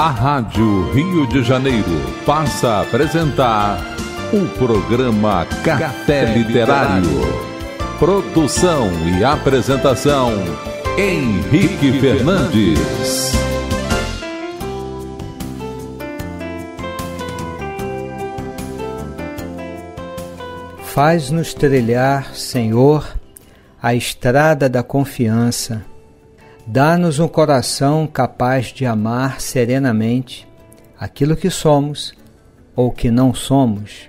A Rádio Rio de Janeiro passa a apresentar o programa Café Literário. Produção e apresentação Henrique Fernandes. Faz-nos trilhar, Senhor, a estrada da confiança Dá-nos um coração capaz de amar serenamente aquilo que somos ou que não somos,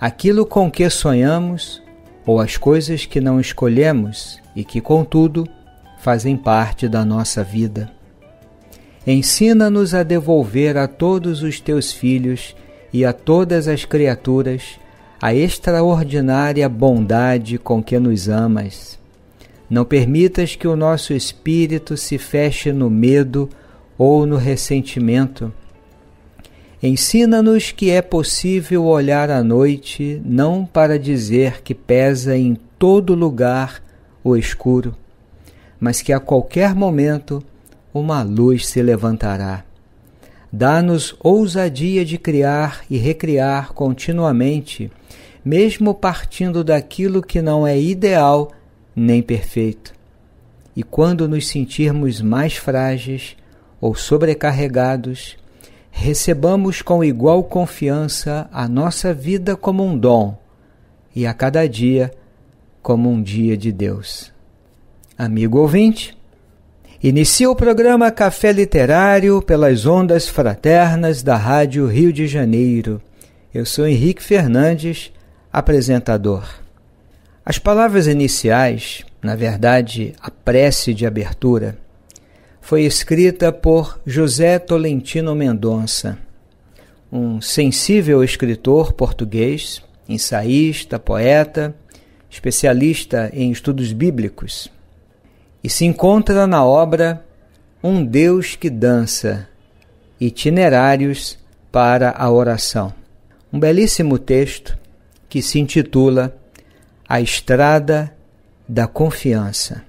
aquilo com que sonhamos ou as coisas que não escolhemos e que, contudo, fazem parte da nossa vida. Ensina-nos a devolver a todos os teus filhos e a todas as criaturas a extraordinária bondade com que nos amas não permitas que o nosso espírito se feche no medo ou no ressentimento. Ensina-nos que é possível olhar à noite, não para dizer que pesa em todo lugar o escuro, mas que a qualquer momento uma luz se levantará. Dá-nos ousadia de criar e recriar continuamente, mesmo partindo daquilo que não é ideal nem perfeito. E quando nos sentirmos mais frágeis ou sobrecarregados, recebamos com igual confiança a nossa vida como um dom e a cada dia como um dia de Deus. Amigo ouvinte, inicia o programa Café Literário pelas ondas fraternas da Rádio Rio de Janeiro. Eu sou Henrique Fernandes, apresentador. As palavras iniciais, na verdade, a prece de abertura, foi escrita por José Tolentino Mendonça, um sensível escritor português, ensaísta, poeta, especialista em estudos bíblicos, e se encontra na obra Um Deus que Dança Itinerários para a Oração. Um belíssimo texto que se intitula a estrada da confiança.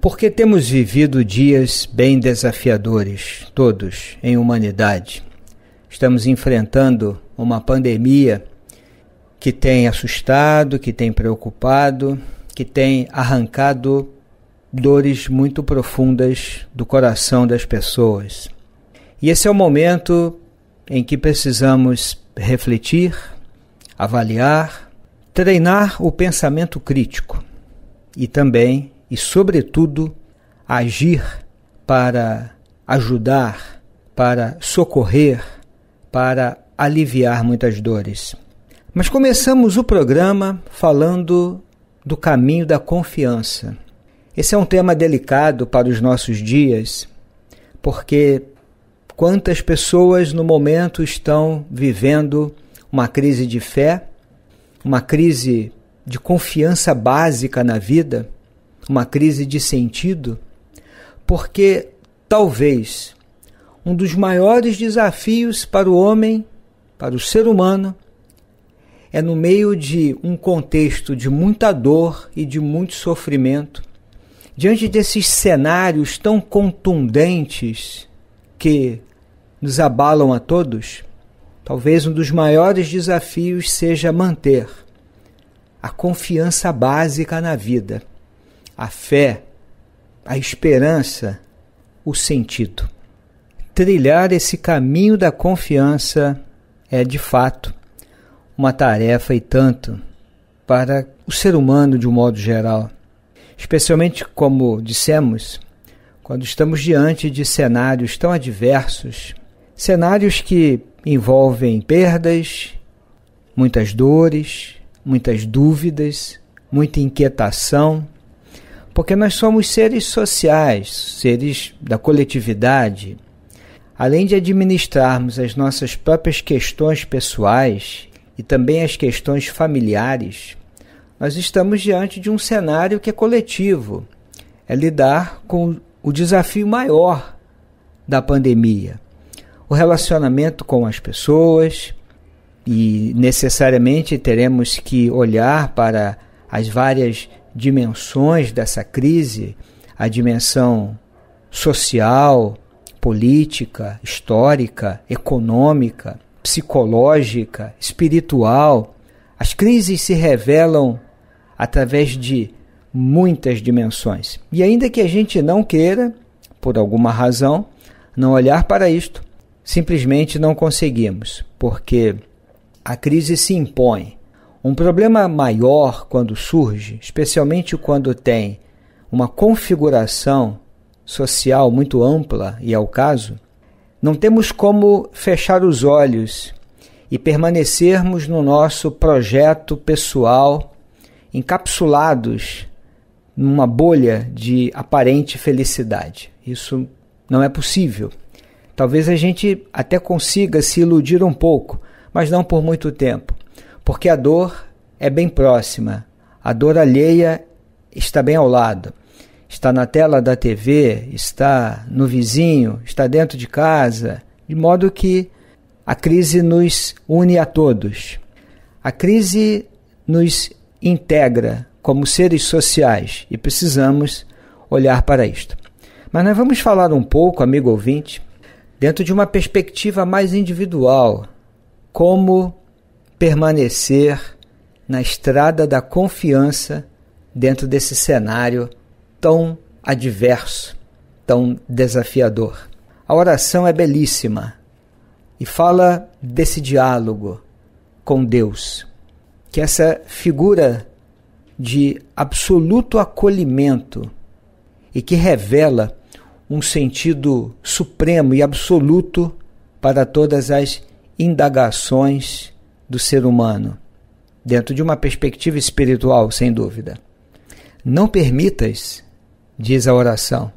Porque temos vivido dias bem desafiadores, todos, em humanidade. Estamos enfrentando uma pandemia que tem assustado, que tem preocupado, que tem arrancado dores muito profundas do coração das pessoas. E esse é o momento em que precisamos refletir, avaliar Treinar o pensamento crítico e também e, sobretudo, agir para ajudar, para socorrer, para aliviar muitas dores. Mas começamos o programa falando do caminho da confiança. Esse é um tema delicado para os nossos dias, porque quantas pessoas no momento estão vivendo uma crise de fé uma crise de confiança básica na vida, uma crise de sentido, porque talvez um dos maiores desafios para o homem, para o ser humano, é no meio de um contexto de muita dor e de muito sofrimento, diante desses cenários tão contundentes que nos abalam a todos, Talvez um dos maiores desafios seja manter a confiança básica na vida, a fé, a esperança, o sentido. Trilhar esse caminho da confiança é, de fato, uma tarefa e tanto para o ser humano de um modo geral. Especialmente, como dissemos, quando estamos diante de cenários tão adversos, cenários que envolvem perdas, muitas dores, muitas dúvidas, muita inquietação, porque nós somos seres sociais, seres da coletividade. Além de administrarmos as nossas próprias questões pessoais e também as questões familiares, nós estamos diante de um cenário que é coletivo. É lidar com o desafio maior da pandemia, o relacionamento com as pessoas e necessariamente teremos que olhar para as várias dimensões dessa crise, a dimensão social, política, histórica, econômica, psicológica, espiritual. As crises se revelam através de muitas dimensões. E ainda que a gente não queira, por alguma razão, não olhar para isto, simplesmente não conseguimos, porque a crise se impõe. Um problema maior quando surge, especialmente quando tem uma configuração social muito ampla, e é o caso, não temos como fechar os olhos e permanecermos no nosso projeto pessoal, encapsulados numa bolha de aparente felicidade. Isso não é possível. Talvez a gente até consiga se iludir um pouco, mas não por muito tempo, porque a dor é bem próxima, a dor alheia está bem ao lado. Está na tela da TV, está no vizinho, está dentro de casa, de modo que a crise nos une a todos. A crise nos integra como seres sociais e precisamos olhar para isto. Mas nós vamos falar um pouco, amigo ouvinte, dentro de uma perspectiva mais individual, como permanecer na estrada da confiança dentro desse cenário tão adverso, tão desafiador. A oração é belíssima e fala desse diálogo com Deus, que essa figura de absoluto acolhimento e que revela um sentido supremo e absoluto para todas as indagações do ser humano, dentro de uma perspectiva espiritual, sem dúvida. Não permitas, diz a oração,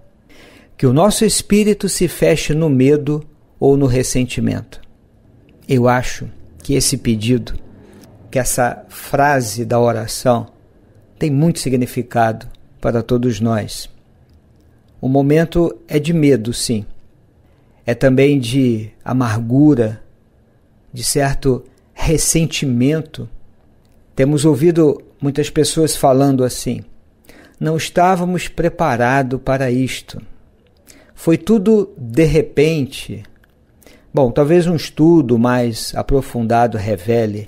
que o nosso espírito se feche no medo ou no ressentimento. Eu acho que esse pedido, que essa frase da oração, tem muito significado para todos nós. O momento é de medo, sim. É também de amargura, de certo ressentimento. Temos ouvido muitas pessoas falando assim: não estávamos preparados para isto. Foi tudo de repente. Bom, talvez um estudo mais aprofundado revele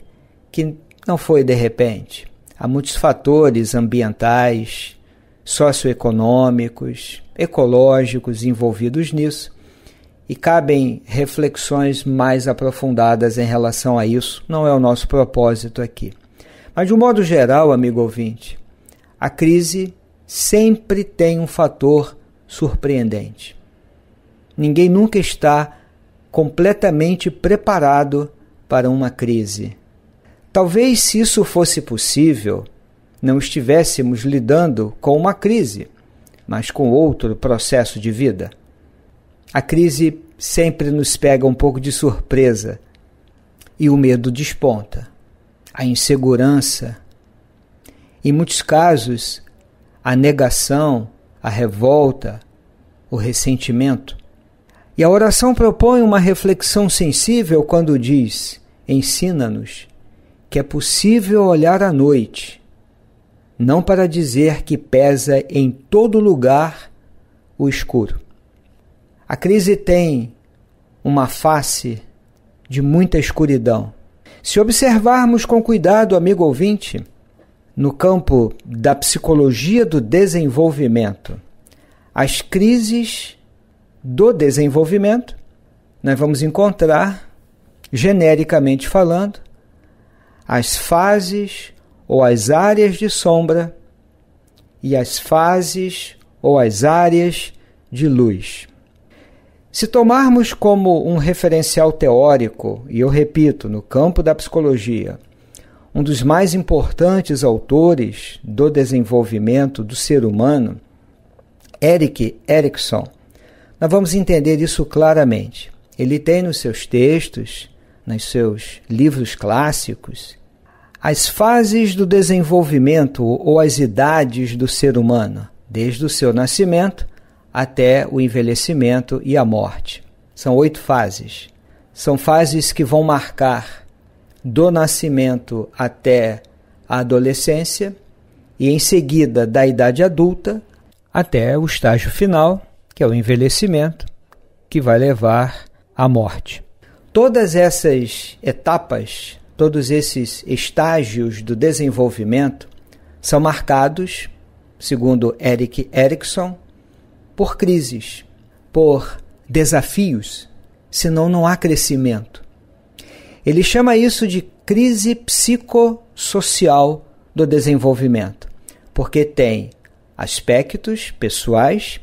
que não foi de repente. Há muitos fatores ambientais, socioeconômicos, ecológicos envolvidos nisso e cabem reflexões mais aprofundadas em relação a isso, não é o nosso propósito aqui. Mas de um modo geral, amigo ouvinte, a crise sempre tem um fator surpreendente. Ninguém nunca está completamente preparado para uma crise. Talvez, se isso fosse possível, não estivéssemos lidando com uma crise mas com outro processo de vida. A crise sempre nos pega um pouco de surpresa e o medo desponta, a insegurança. Em muitos casos, a negação, a revolta, o ressentimento. E a oração propõe uma reflexão sensível quando diz: ensina-nos que é possível olhar à noite não para dizer que pesa em todo lugar o escuro. A crise tem uma face de muita escuridão. Se observarmos com cuidado, amigo ouvinte, no campo da psicologia do desenvolvimento, as crises do desenvolvimento, nós vamos encontrar, genericamente falando, as fases ou as áreas de sombra e as fases ou as áreas de luz. Se tomarmos como um referencial teórico, e eu repito, no campo da psicologia, um dos mais importantes autores do desenvolvimento do ser humano, Eric Erikson, nós vamos entender isso claramente. Ele tem nos seus textos, nos seus livros clássicos, as fases do desenvolvimento ou as idades do ser humano, desde o seu nascimento até o envelhecimento e a morte. São oito fases. São fases que vão marcar do nascimento até a adolescência e, em seguida, da idade adulta até o estágio final, que é o envelhecimento, que vai levar à morte. Todas essas etapas todos esses estágios do desenvolvimento são marcados, segundo Eric Erickson, por crises, por desafios, senão não há crescimento. Ele chama isso de crise psicossocial do desenvolvimento, porque tem aspectos pessoais,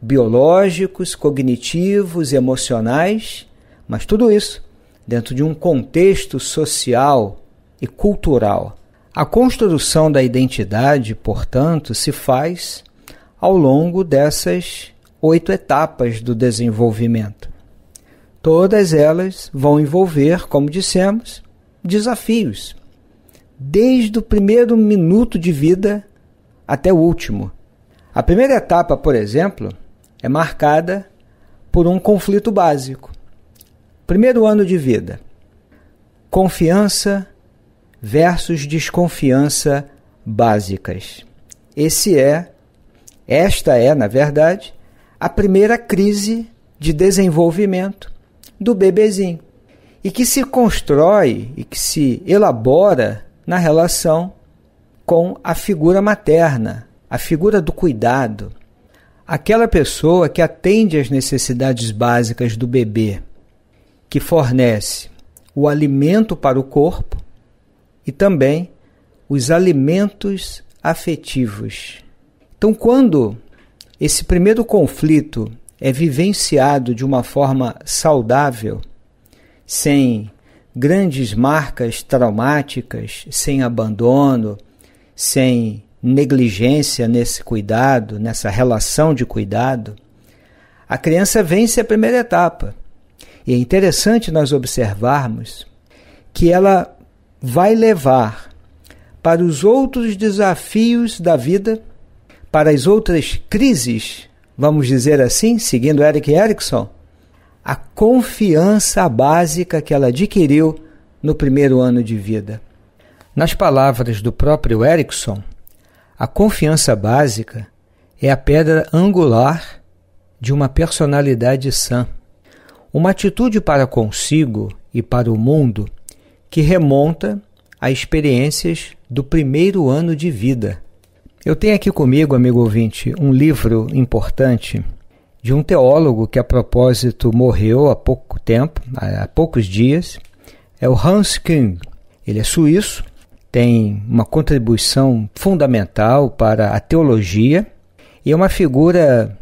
biológicos, cognitivos, emocionais, mas tudo isso dentro de um contexto social e cultural. A construção da identidade, portanto, se faz ao longo dessas oito etapas do desenvolvimento. Todas elas vão envolver, como dissemos, desafios, desde o primeiro minuto de vida até o último. A primeira etapa, por exemplo, é marcada por um conflito básico. Primeiro ano de vida. Confiança versus desconfiança básicas. Esse é esta é, na verdade, a primeira crise de desenvolvimento do bebezinho e que se constrói e que se elabora na relação com a figura materna, a figura do cuidado, aquela pessoa que atende às necessidades básicas do bebê que fornece o alimento para o corpo e também os alimentos afetivos. Então, quando esse primeiro conflito é vivenciado de uma forma saudável, sem grandes marcas traumáticas, sem abandono, sem negligência nesse cuidado, nessa relação de cuidado, a criança vence a primeira etapa. E é interessante nós observarmos que ela vai levar para os outros desafios da vida, para as outras crises, vamos dizer assim, seguindo Eric Erickson, a confiança básica que ela adquiriu no primeiro ano de vida. Nas palavras do próprio Erickson, a confiança básica é a pedra angular de uma personalidade sã. Uma atitude para consigo e para o mundo que remonta a experiências do primeiro ano de vida. Eu tenho aqui comigo, amigo ouvinte, um livro importante de um teólogo que, a propósito, morreu há pouco tempo, há poucos dias. É o Hans Küng. Ele é suíço, tem uma contribuição fundamental para a teologia e é uma figura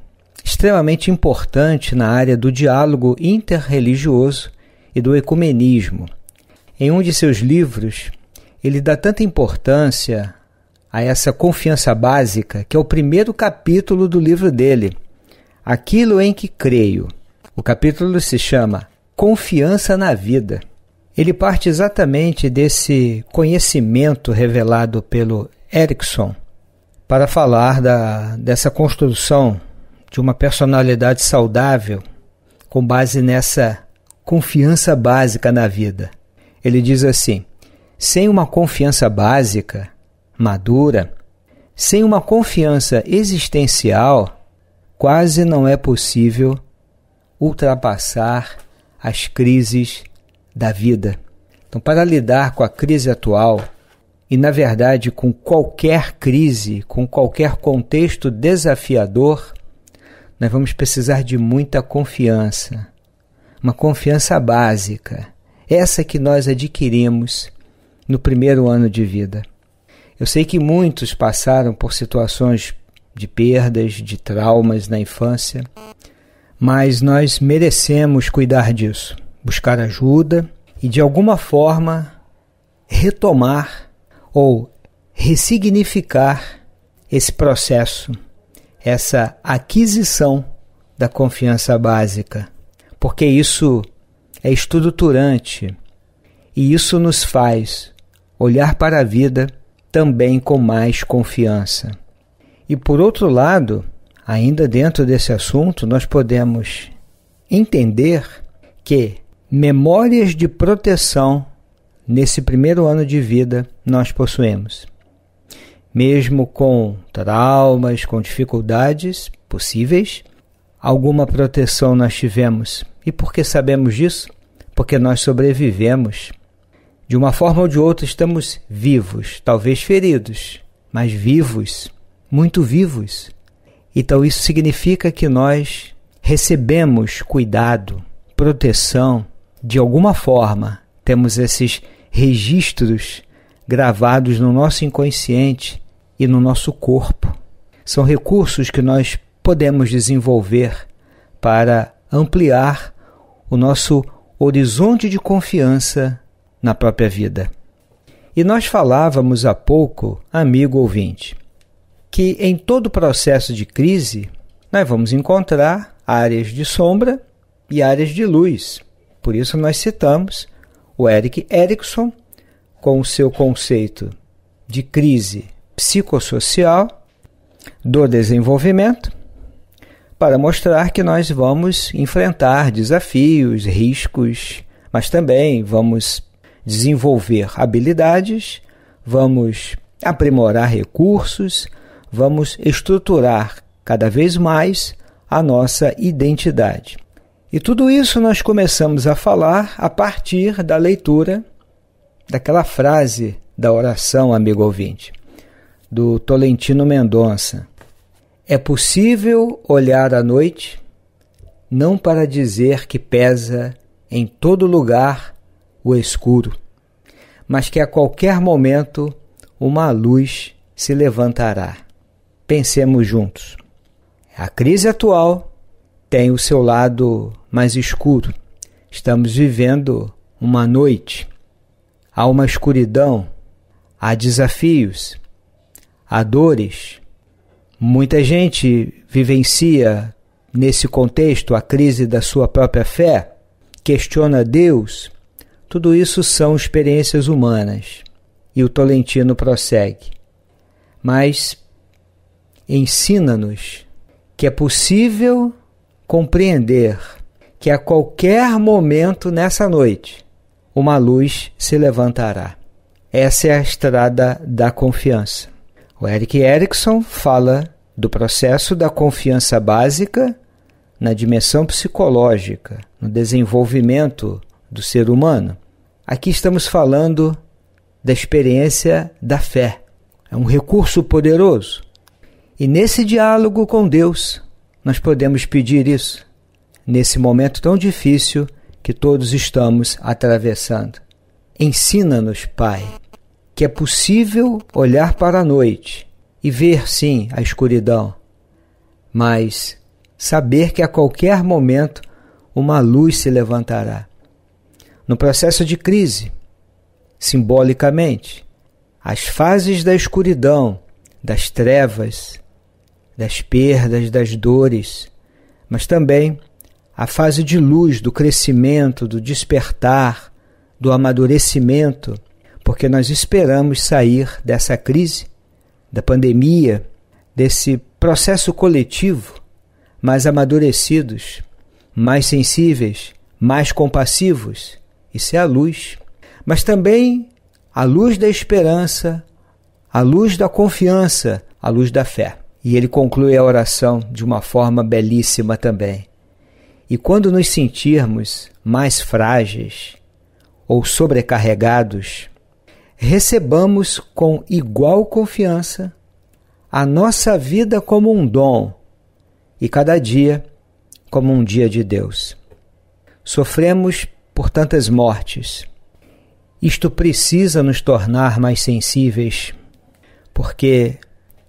extremamente importante na área do diálogo interreligioso e do ecumenismo. Em um de seus livros, ele dá tanta importância a essa confiança básica que é o primeiro capítulo do livro dele, Aquilo em que Creio. O capítulo se chama Confiança na Vida. Ele parte exatamente desse conhecimento revelado pelo Erickson para falar da, dessa construção de uma personalidade saudável com base nessa confiança básica na vida. Ele diz assim: sem uma confiança básica, madura, sem uma confiança existencial, quase não é possível ultrapassar as crises da vida. Então, para lidar com a crise atual e, na verdade, com qualquer crise, com qualquer contexto desafiador, nós vamos precisar de muita confiança, uma confiança básica, essa que nós adquirimos no primeiro ano de vida. Eu sei que muitos passaram por situações de perdas, de traumas na infância, mas nós merecemos cuidar disso, buscar ajuda e de alguma forma retomar ou ressignificar esse processo essa aquisição da confiança básica, porque isso é estruturante e isso nos faz olhar para a vida também com mais confiança. E por outro lado, ainda dentro desse assunto, nós podemos entender que memórias de proteção nesse primeiro ano de vida nós possuímos mesmo com traumas, com dificuldades possíveis, alguma proteção nós tivemos. E por que sabemos disso? Porque nós sobrevivemos. De uma forma ou de outra, estamos vivos, talvez feridos, mas vivos, muito vivos. Então, isso significa que nós recebemos cuidado, proteção, de alguma forma, temos esses registros gravados no nosso inconsciente e no nosso corpo. São recursos que nós podemos desenvolver para ampliar o nosso horizonte de confiança na própria vida. E nós falávamos há pouco, amigo ouvinte, que em todo processo de crise nós vamos encontrar áreas de sombra e áreas de luz. Por isso nós citamos o Eric Erickson com o seu conceito de crise psicossocial do desenvolvimento para mostrar que nós vamos enfrentar desafios, riscos, mas também vamos desenvolver habilidades, vamos aprimorar recursos, vamos estruturar cada vez mais a nossa identidade. E tudo isso nós começamos a falar a partir da leitura daquela frase da oração, amigo ouvinte do Tolentino Mendonça. É possível olhar à noite, não para dizer que pesa em todo lugar o escuro, mas que a qualquer momento uma luz se levantará. Pensemos juntos. A crise atual tem o seu lado mais escuro. Estamos vivendo uma noite. Há uma escuridão, há desafios, a dores. Muita gente vivencia nesse contexto a crise da sua própria fé, questiona Deus. Tudo isso são experiências humanas. E o Tolentino prossegue. Mas ensina-nos que é possível compreender que a qualquer momento nessa noite uma luz se levantará. Essa é a estrada da confiança. O Eric Erickson fala do processo da confiança básica na dimensão psicológica, no desenvolvimento do ser humano. Aqui estamos falando da experiência da fé. É um recurso poderoso. E nesse diálogo com Deus, nós podemos pedir isso, nesse momento tão difícil que todos estamos atravessando. Ensina-nos, Pai, que é possível olhar para a noite e ver sim a escuridão, mas saber que a qualquer momento uma luz se levantará. No processo de crise, simbolicamente, as fases da escuridão, das trevas, das perdas, das dores, mas também a fase de luz do crescimento, do despertar, do amadurecimento porque nós esperamos sair dessa crise, da pandemia, desse processo coletivo, mais amadurecidos, mais sensíveis, mais compassivos. Isso é a luz. Mas também a luz da esperança, a luz da confiança, a luz da fé. E ele conclui a oração de uma forma belíssima também. E quando nos sentirmos mais frágeis ou sobrecarregados, recebamos com igual confiança a nossa vida como um dom e cada dia como um dia de Deus. Sofremos por tantas mortes. Isto precisa nos tornar mais sensíveis, porque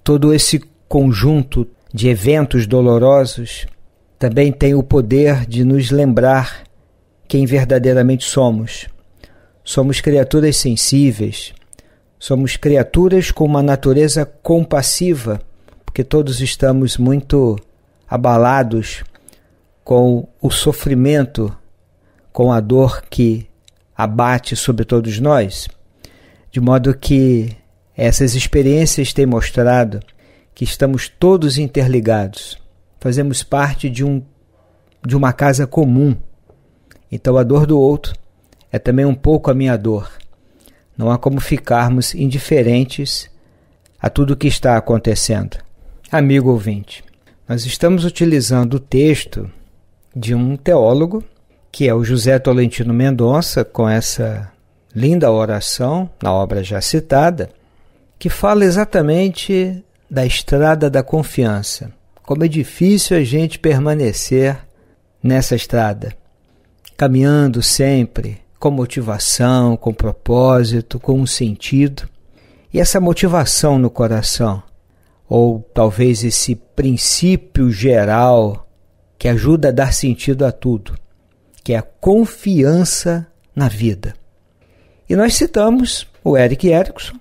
todo esse conjunto de eventos dolorosos também tem o poder de nos lembrar quem verdadeiramente somos Somos criaturas sensíveis, somos criaturas com uma natureza compassiva, porque todos estamos muito abalados com o sofrimento, com a dor que abate sobre todos nós, de modo que essas experiências têm mostrado que estamos todos interligados, fazemos parte de, um, de uma casa comum. Então, a dor do outro é também um pouco a minha dor. Não há como ficarmos indiferentes a tudo o que está acontecendo. Amigo ouvinte, nós estamos utilizando o texto de um teólogo, que é o José Tolentino Mendonça, com essa linda oração, na obra já citada, que fala exatamente da estrada da confiança. Como é difícil a gente permanecer nessa estrada, caminhando sempre com motivação, com propósito, com um sentido. E essa motivação no coração, ou talvez esse princípio geral que ajuda a dar sentido a tudo, que é a confiança na vida. E nós citamos o Eric Erickson,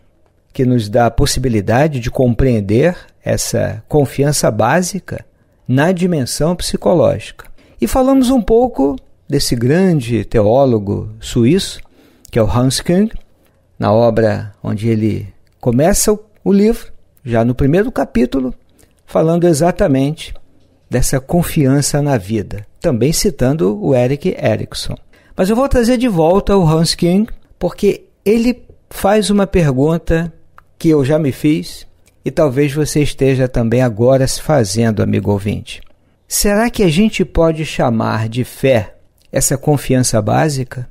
que nos dá a possibilidade de compreender essa confiança básica na dimensão psicológica. E falamos um pouco desse grande teólogo suíço, que é o Hans Küng na obra onde ele começa o livro, já no primeiro capítulo, falando exatamente dessa confiança na vida, também citando o Eric Erickson. Mas eu vou trazer de volta o Hans King, porque ele faz uma pergunta que eu já me fiz e talvez você esteja também agora se fazendo, amigo ouvinte. Será que a gente pode chamar de fé essa confiança básica?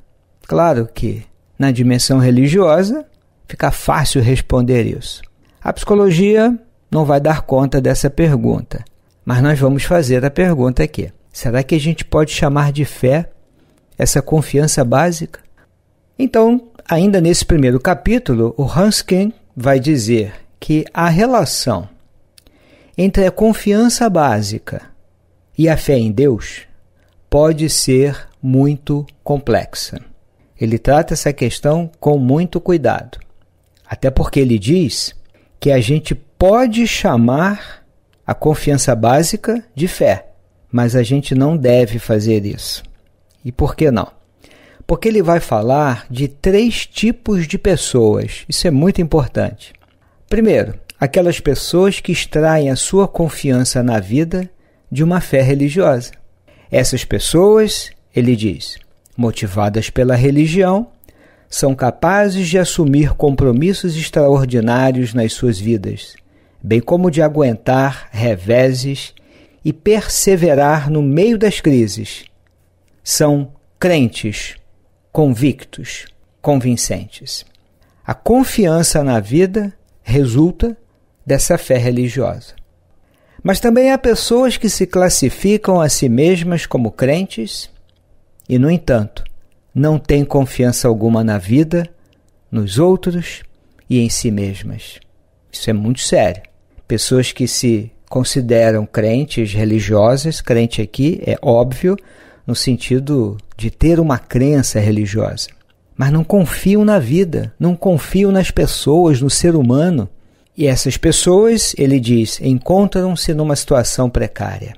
Claro que, na dimensão religiosa, fica fácil responder isso. A psicologia não vai dar conta dessa pergunta, mas nós vamos fazer a pergunta aqui. Será que a gente pode chamar de fé essa confiança básica? Então, ainda nesse primeiro capítulo, o Hansken vai dizer que a relação entre a confiança básica e a fé em Deus pode ser muito complexa. Ele trata essa questão com muito cuidado, até porque ele diz que a gente pode chamar a confiança básica de fé, mas a gente não deve fazer isso. E por que não? Porque ele vai falar de três tipos de pessoas, isso é muito importante. Primeiro, aquelas pessoas que extraem a sua confiança na vida de uma fé religiosa. Essas pessoas ele diz: motivadas pela religião, são capazes de assumir compromissos extraordinários nas suas vidas, bem como de aguentar reveses e perseverar no meio das crises. São crentes, convictos, convincentes. A confiança na vida resulta dessa fé religiosa. Mas também há pessoas que se classificam a si mesmas como crentes e, no entanto, não têm confiança alguma na vida, nos outros e em si mesmas. Isso é muito sério. Pessoas que se consideram crentes religiosas, crente aqui é óbvio, no sentido de ter uma crença religiosa, mas não confiam na vida, não confiam nas pessoas, no ser humano. E essas pessoas, ele diz, encontram-se numa situação precária.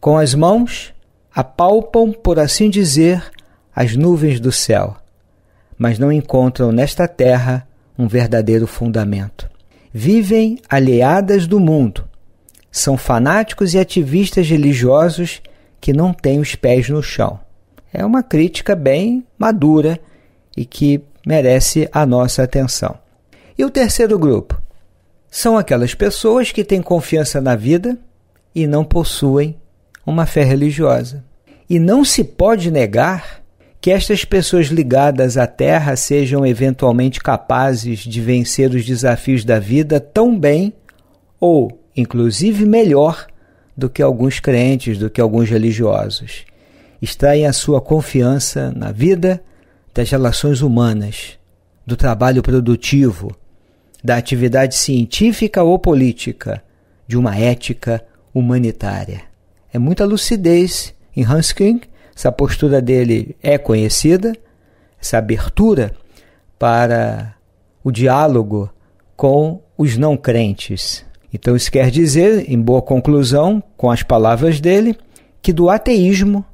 Com as mãos, apalpam, por assim dizer, as nuvens do céu, mas não encontram nesta terra um verdadeiro fundamento. Vivem alheadas do mundo, são fanáticos e ativistas religiosos que não têm os pés no chão. É uma crítica bem madura e que merece a nossa atenção. E o terceiro grupo são aquelas pessoas que têm confiança na vida e não possuem uma fé religiosa. E não se pode negar que estas pessoas ligadas à Terra sejam eventualmente capazes de vencer os desafios da vida tão bem ou, inclusive, melhor do que alguns crentes, do que alguns religiosos. Extraem a sua confiança na vida, das relações humanas, do trabalho produtivo, da atividade científica ou política, de uma ética humanitária é muita lucidez em Hans King. Essa postura dele é conhecida, essa abertura para o diálogo com os não crentes. Então, isso quer dizer, em boa conclusão, com as palavras dele, que do ateísmo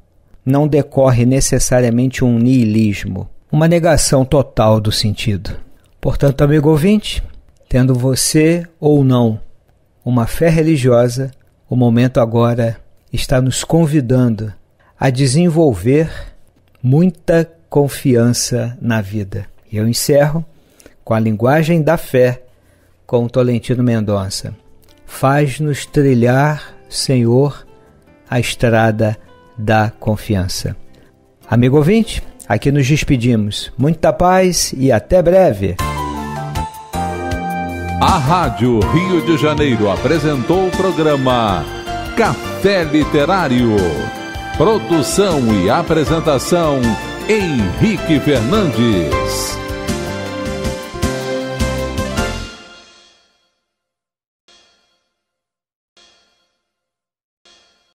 não decorre necessariamente um niilismo, uma negação total do sentido. Portanto, amigo ouvinte, tendo você ou não uma fé religiosa, o momento agora está nos convidando a desenvolver muita confiança na vida. E eu encerro com a linguagem da fé com o Tolentino Mendonça. Faz-nos trilhar, Senhor, a estrada da confiança. Amigo ouvinte, aqui nos despedimos. Muita paz e até breve. A Rádio Rio de Janeiro apresentou o programa Café Café Literário. Produção e apresentação Henrique Fernandes.